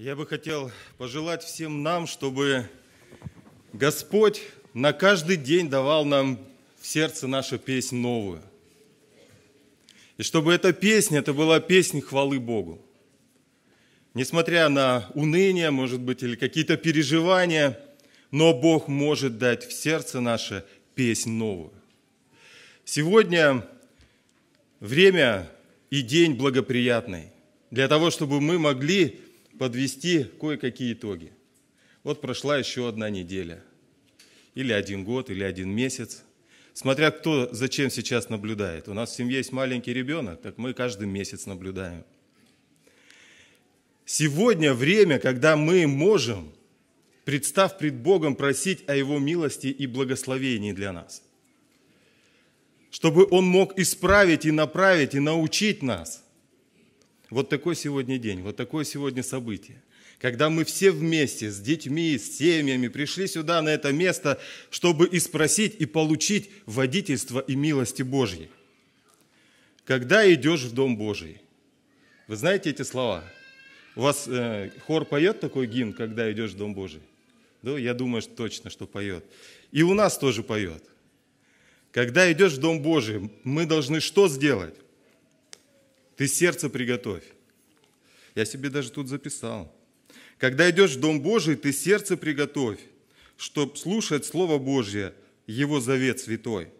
Я бы хотел пожелать всем нам, чтобы Господь на каждый день давал нам в сердце нашу песнь новую. И чтобы эта песня, это была песня хвалы Богу. Несмотря на уныние, может быть, или какие-то переживания, но Бог может дать в сердце наше песнь новую. Сегодня время и день благоприятный для того, чтобы мы могли подвести кое-какие итоги. Вот прошла еще одна неделя, или один год, или один месяц. Смотря кто зачем сейчас наблюдает. У нас в семье есть маленький ребенок, так мы каждый месяц наблюдаем. Сегодня время, когда мы можем, представ пред Богом, просить о Его милости и благословении для нас. Чтобы Он мог исправить и направить и научить нас – вот такой сегодня день, вот такое сегодня событие. Когда мы все вместе с детьми, с семьями пришли сюда, на это место, чтобы и спросить, и получить водительство и милости Божьи. Когда идешь в Дом Божий. Вы знаете эти слова? У вас э, хор поет такой гимн, когда идешь в Дом Божий? Да, я думаю, что точно, что поет. И у нас тоже поет. Когда идешь в Дом Божий, мы должны что сделать? Ты сердце приготовь. Я себе даже тут записал. Когда идешь в Дом Божий, ты сердце приготовь, чтоб слушать Слово Божье, Его завет святой.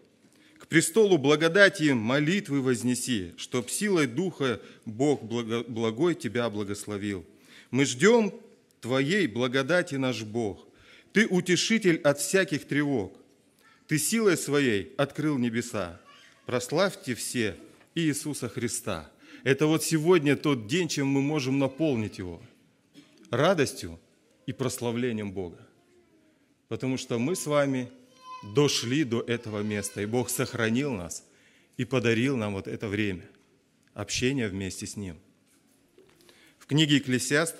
К престолу благодати молитвы вознеси, чтоб силой Духа Бог благой тебя благословил. Мы ждем Твоей благодати наш Бог. Ты утешитель от всяких тревог. Ты силой своей открыл небеса. Прославьте все Иисуса Христа. Это вот сегодня тот день, чем мы можем наполнить его. Радостью и прославлением Бога. Потому что мы с вами дошли до этого места, и Бог сохранил нас и подарил нам вот это время, общения вместе с Ним. В книге «Экклесиаст»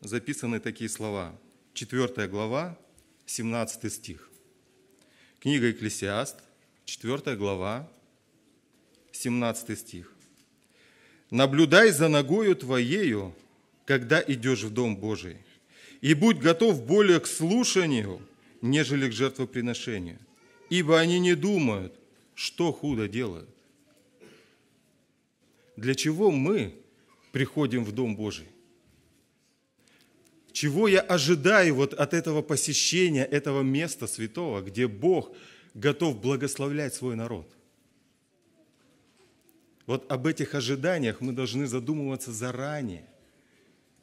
записаны такие слова. 4 глава, 17 стих. Книга «Экклесиаст», 4 глава, 17 стих наблюдай за ногою твоею, когда идешь в Дом Божий, и будь готов более к слушанию, нежели к жертвоприношению, ибо они не думают, что худо делают. Для чего мы приходим в Дом Божий? Чего я ожидаю вот от этого посещения, этого места святого, где Бог готов благословлять свой народ? Вот об этих ожиданиях мы должны задумываться заранее.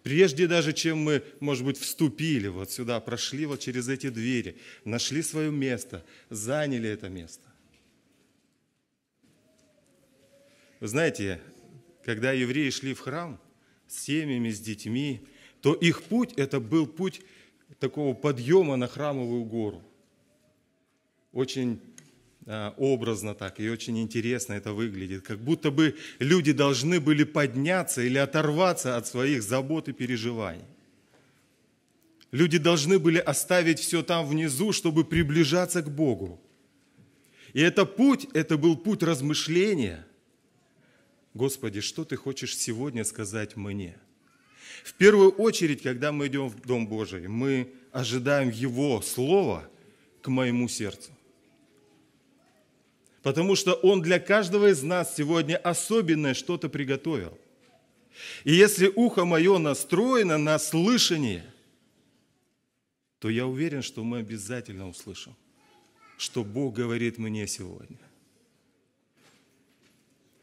Прежде даже, чем мы, может быть, вступили вот сюда, прошли вот через эти двери, нашли свое место, заняли это место. Вы знаете, когда евреи шли в храм с семьями, с детьми, то их путь – это был путь такого подъема на храмовую гору. Очень Э, образно так, и очень интересно это выглядит, как будто бы люди должны были подняться или оторваться от своих забот и переживаний. Люди должны были оставить все там внизу, чтобы приближаться к Богу. И это путь, это был путь размышления. Господи, что ты хочешь сегодня сказать мне? В первую очередь, когда мы идем в Дом Божий, мы ожидаем Его Слова к моему сердцу потому что Он для каждого из нас сегодня особенное что-то приготовил. И если ухо мое настроено на слышание, то я уверен, что мы обязательно услышим, что Бог говорит мне сегодня.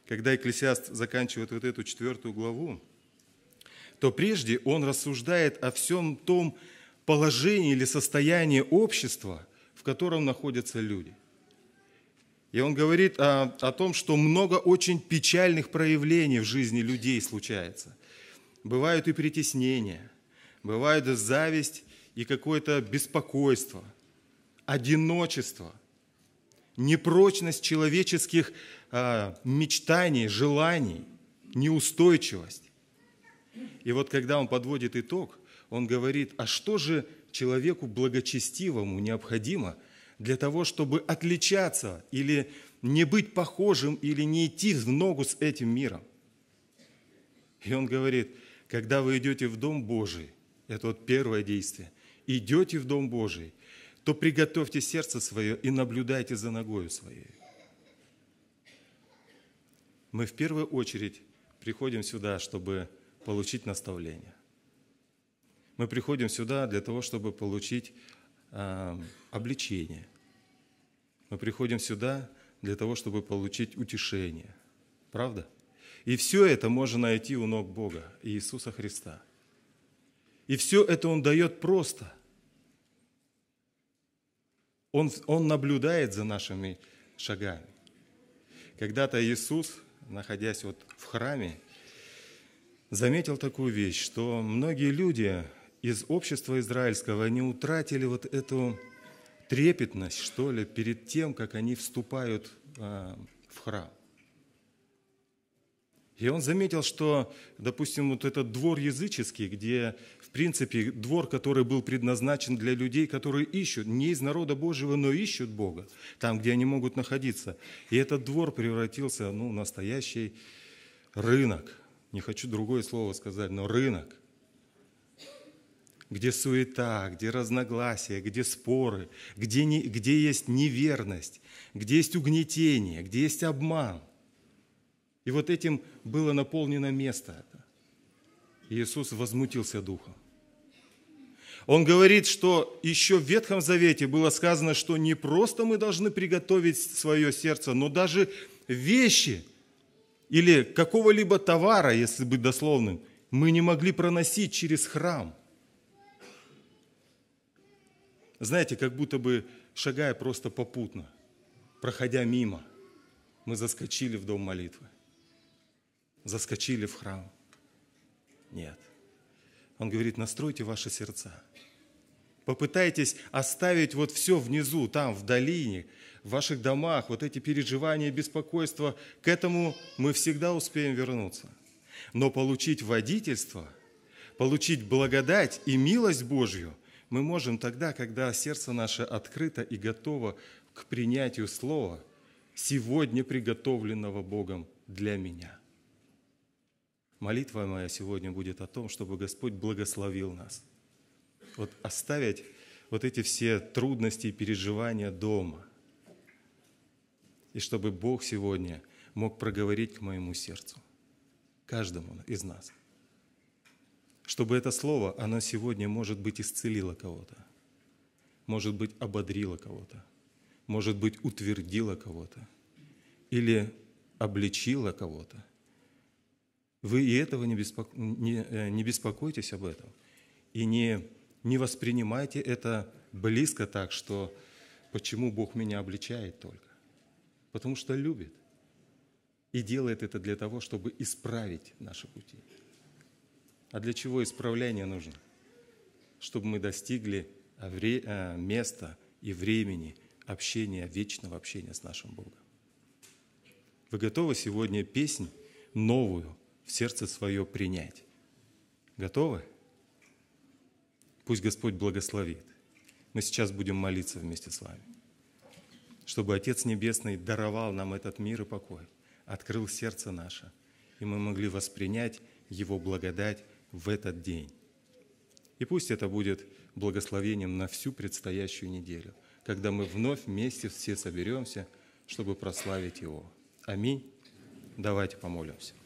Когда Экклесиаст заканчивает вот эту четвертую главу, то прежде он рассуждает о всем том положении или состоянии общества, в котором находятся люди. И он говорит о, а, о том, что много очень печальных проявлений в жизни людей случается. Бывают и притеснения, бывают и зависть, и какое-то беспокойство, одиночество, непрочность человеческих э, мечтаний, желаний, неустойчивость. И вот когда он подводит итог, он говорит, а что же человеку благочестивому необходимо – для того, чтобы отличаться или не быть похожим, или не идти в ногу с этим миром. И он говорит, когда вы идете в Дом Божий, это вот первое действие, идете в Дом Божий, то приготовьте сердце свое и наблюдайте за ногою своей. Мы в первую очередь приходим сюда, чтобы получить наставление. Мы приходим сюда для того, чтобы получить э, обличение. Мы приходим сюда для того, чтобы получить утешение. Правда? И все это можно найти у ног Бога, Иисуса Христа. И все это Он дает просто. Он, он наблюдает за нашими шагами. Когда-то Иисус, находясь вот в храме, заметил такую вещь, что многие люди из общества израильского, не утратили вот эту трепетность, что ли, перед тем, как они вступают а, в храм. И он заметил, что, допустим, вот этот двор языческий, где, в принципе, двор, который был предназначен для людей, которые ищут, не из народа Божьего, но ищут Бога, там, где они могут находиться. И этот двор превратился ну, в настоящий рынок. Не хочу другое слово сказать, но рынок где суета, где разногласия, где споры, где, не, где есть неверность, где есть угнетение, где есть обман. И вот этим было наполнено место. Иисус возмутился духом. Он говорит, что еще в Ветхом Завете было сказано, что не просто мы должны приготовить свое сердце, но даже вещи или какого-либо товара, если быть дословным, мы не могли проносить через храм – знаете, как будто бы шагая просто попутно, проходя мимо, мы заскочили в дом молитвы, заскочили в храм. Нет. Он говорит, настройте ваши сердца. Попытайтесь оставить вот все внизу, там, в долине, в ваших домах, вот эти переживания, беспокойства. К этому мы всегда успеем вернуться. Но получить водительство, получить благодать и милость Божью – мы можем тогда, когда сердце наше открыто и готово к принятию Слова, сегодня приготовленного Богом для меня. Молитва моя сегодня будет о том, чтобы Господь благословил нас. Вот оставить вот эти все трудности и переживания дома. И чтобы Бог сегодня мог проговорить к моему сердцу, каждому из нас – чтобы это слово, оно сегодня, может быть, исцелило кого-то, может быть, ободрило кого-то, может быть, утвердило кого-то или обличило кого-то. Вы и этого не, беспоко... не, э, не беспокойтесь об этом. И не, не воспринимайте это близко так, что почему Бог меня обличает только. Потому что любит. И делает это для того, чтобы исправить наши пути. А для чего исправление нужно? Чтобы мы достигли э, э, места и времени общения, вечного общения с нашим Богом. Вы готовы сегодня песнь новую в сердце свое принять? Готовы? Пусть Господь благословит. Мы сейчас будем молиться вместе с вами, чтобы Отец Небесный даровал нам этот мир и покой, открыл сердце наше, и мы могли воспринять Его благодать в этот день. И пусть это будет благословением на всю предстоящую неделю, когда мы вновь вместе все соберемся, чтобы прославить Его. Аминь. Давайте помолимся.